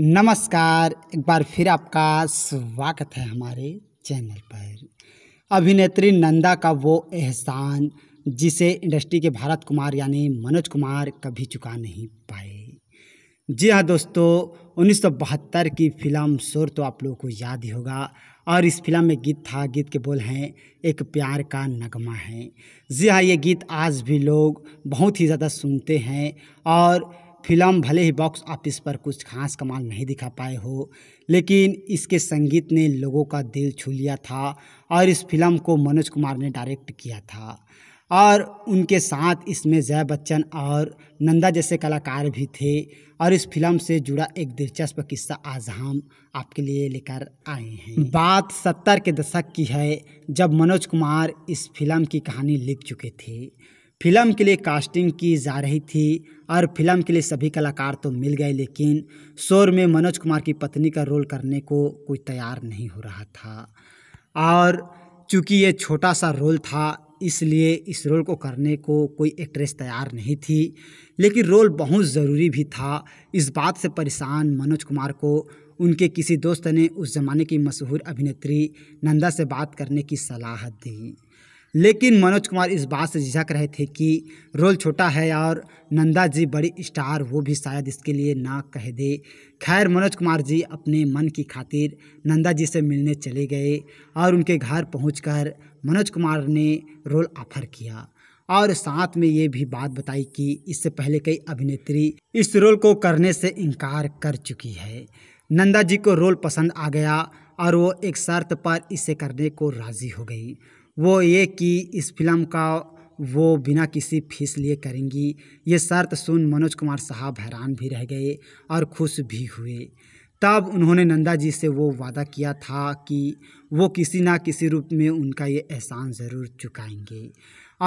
नमस्कार एक बार फिर आपका स्वागत है हमारे चैनल पर अभिनेत्री नंदा का वो एहसान जिसे इंडस्ट्री के भारत कुमार यानी मनोज कुमार कभी चुका नहीं पाए जी हाँ दोस्तों उन्नीस की फिल्म शोर तो आप लोगों को याद ही होगा और इस फिल्म में गीत था गीत के बोल हैं एक प्यार का नगमा है जी हाँ ये गीत आज भी लोग बहुत ही ज़्यादा सुनते हैं और फिल्म भले ही बॉक्स ऑफिस पर कुछ खास कमाल नहीं दिखा पाए हो लेकिन इसके संगीत ने लोगों का दिल छू लिया था और इस फिल्म को मनोज कुमार ने डायरेक्ट किया था और उनके साथ इसमें जया बच्चन और नंदा जैसे कलाकार भी थे और इस फिल्म से जुड़ा एक दिलचस्प किस्सा आज हम आपके लिए लेकर आए हैं बात सत्तर के दशक की है जब मनोज कुमार इस फिल्म की कहानी लिख चुके थे फिल्म के लिए कास्टिंग की जा रही थी और फिल्म के लिए सभी कलाकार तो मिल गए लेकिन शोर में मनोज कुमार की पत्नी का रोल करने को कोई तैयार नहीं हो रहा था और चूंकि ये छोटा सा रोल था इसलिए इस रोल को करने को कोई एक्ट्रेस तैयार नहीं थी लेकिन रोल बहुत ज़रूरी भी था इस बात से परेशान मनोज कुमार को उनके किसी दोस्त ने उस ज़माने की मशहूर अभिनेत्री नंदा से बात करने की सलाह दी लेकिन मनोज कुमार इस बात से झिझक रहे थे कि रोल छोटा है और नंदा जी बड़ी स्टार वो भी शायद इसके लिए ना कह दे खैर मनोज कुमार जी अपने मन की खातिर नंदा जी से मिलने चले गए और उनके घर पहुंचकर मनोज कुमार ने रोल ऑफर किया और साथ में ये भी बात बताई कि इससे पहले कई अभिनेत्री इस रोल को करने से इनकार कर चुकी है नंदा जी को रोल पसंद आ गया और वो एक शर्त पर इसे करने को राज़ी हो गई वो ये कि इस फिल्म का वो बिना किसी फीस लिए करेंगी ये शर्त सुन मनोज कुमार साहब हैरान भी रह गए और खुश भी हुए तब उन्होंने नंदा जी से वो वादा किया था कि वो किसी ना किसी रूप में उनका ये एहसान ज़रूर चुकाएंगे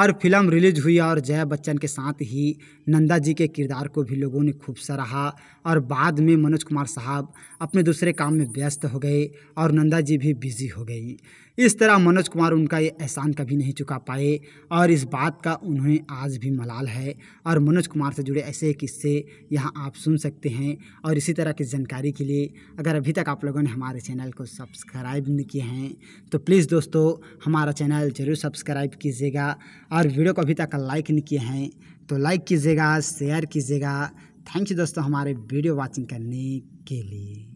और फिल्म रिलीज हुई और जया बच्चन के साथ ही नंदा जी के किरदार को भी लोगों ने खूब सराहा और बाद में मनोज कुमार साहब अपने दूसरे काम में व्यस्त हो गए और नंदा जी भी बिजी हो गई इस तरह मनोज कुमार उनका ये एहसान कभी नहीं चुका पाए और इस बात का उन्हें आज भी मलाल है और मनोज कुमार से जुड़े ऐसे किस्से यहाँ आप सुन सकते हैं और इसी तरह की जानकारी के लिए अगर अभी तक आप लोगों ने हमारे चैनल को सब्सक्राइब नहीं किया है हैं तो प्लीज़ दोस्तों हमारा चैनल जरूर सब्सक्राइब कीजिएगा और वीडियो को अभी तक लाइक नहीं किए हैं तो लाइक कीजिएगा शेयर कीजिएगा थैंक यू दोस्तों हमारे वीडियो वॉचिंग करने के लिए